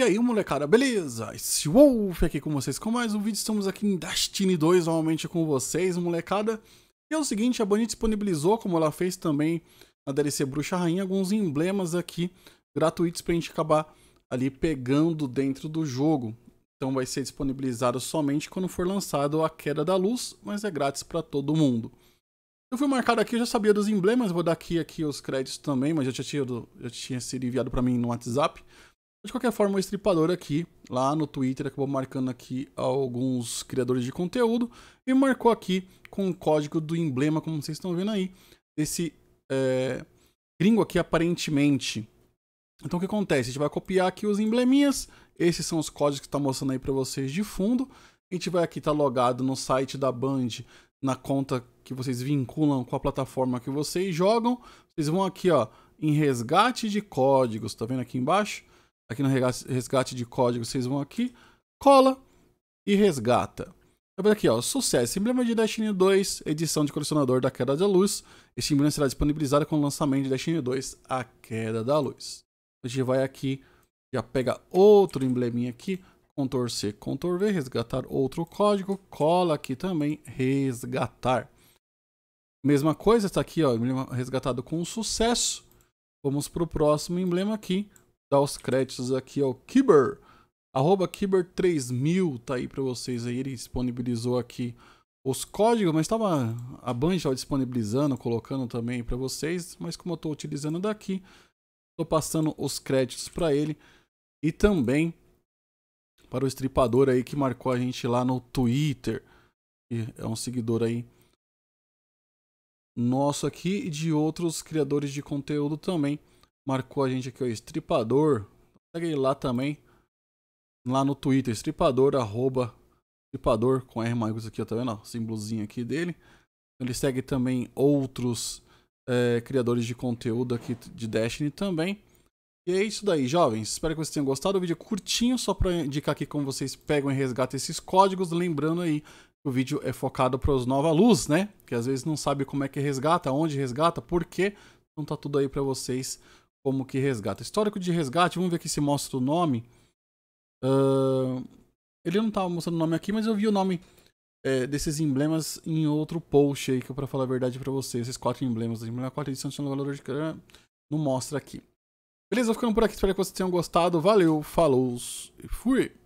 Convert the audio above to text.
E aí, molecada, beleza? Esse Wolf aqui com vocês com mais um vídeo. Estamos aqui em Destiny 2 novamente com vocês, molecada. E é o seguinte, a Bunny disponibilizou, como ela fez também na DLC Bruxa Rainha, alguns emblemas aqui gratuitos pra gente acabar ali pegando dentro do jogo. Então vai ser disponibilizado somente quando for lançado a Queda da Luz, mas é grátis para todo mundo. Eu fui marcado aqui, eu já sabia dos emblemas, vou dar aqui, aqui os créditos também, mas já tinha, já tinha sido enviado para mim no WhatsApp. De qualquer forma, o estripador aqui, lá no Twitter, acabou marcando aqui alguns criadores de conteúdo e marcou aqui com o código do emblema, como vocês estão vendo aí, desse é, gringo aqui aparentemente. Então o que acontece? A gente vai copiar aqui os embleminhas, esses são os códigos que está mostrando aí para vocês de fundo. A gente vai aqui estar tá logado no site da Band, na conta que vocês vinculam com a plataforma que vocês jogam. Vocês vão aqui ó, em resgate de códigos, tá vendo aqui embaixo? aqui no resgate de código, vocês vão aqui, cola e resgata. Depois aqui, ó, sucesso, emblema de Destiny 2, edição de colecionador da Queda da Luz. Este emblema será disponibilizado com o lançamento de Destiny 2, a Queda da Luz. A gente vai aqui, já pega outro embleminha aqui, Ctrl C, Ctrl V, resgatar outro código, cola aqui também, resgatar. Mesma coisa, está aqui, ó, emblema resgatado com sucesso. Vamos para o próximo emblema aqui, dar os créditos aqui ao Kiber. Arroba Kiber3000 tá aí para vocês aí. Ele disponibilizou aqui os códigos, mas estava a Banjo disponibilizando, colocando também para vocês. Mas como eu estou utilizando daqui, estou passando os créditos para ele. E também para o estripador aí que marcou a gente lá no Twitter. Que é um seguidor aí nosso aqui e de outros criadores de conteúdo também marcou a gente aqui, o Estripador. Segue ele lá também. Lá no Twitter, estripador, arroba, estripador, com R maiúsculo aqui, ó, tá vendo? Ó, símbolozinho aqui dele. Ele segue também outros é, criadores de conteúdo aqui de Destiny também. E é isso daí, jovens. Espero que vocês tenham gostado. O vídeo é curtinho, só para indicar aqui como vocês pegam e resgatam esses códigos. Lembrando aí que o vídeo é focado para os Nova Luz, né? Que às vezes não sabe como é que resgata, onde resgata, por quê. Então tá tudo aí para vocês como que resgata. Histórico de resgate, vamos ver aqui se mostra o nome. Uh, ele não estava tá mostrando o nome aqui, mas eu vi o nome é, desses emblemas em outro post aí, que eu, para falar a verdade para vocês, esses quatro emblemas. A quarta edição de valor de não mostra aqui. Beleza, vou ficando por aqui. Espero que vocês tenham gostado. Valeu, falou e fui!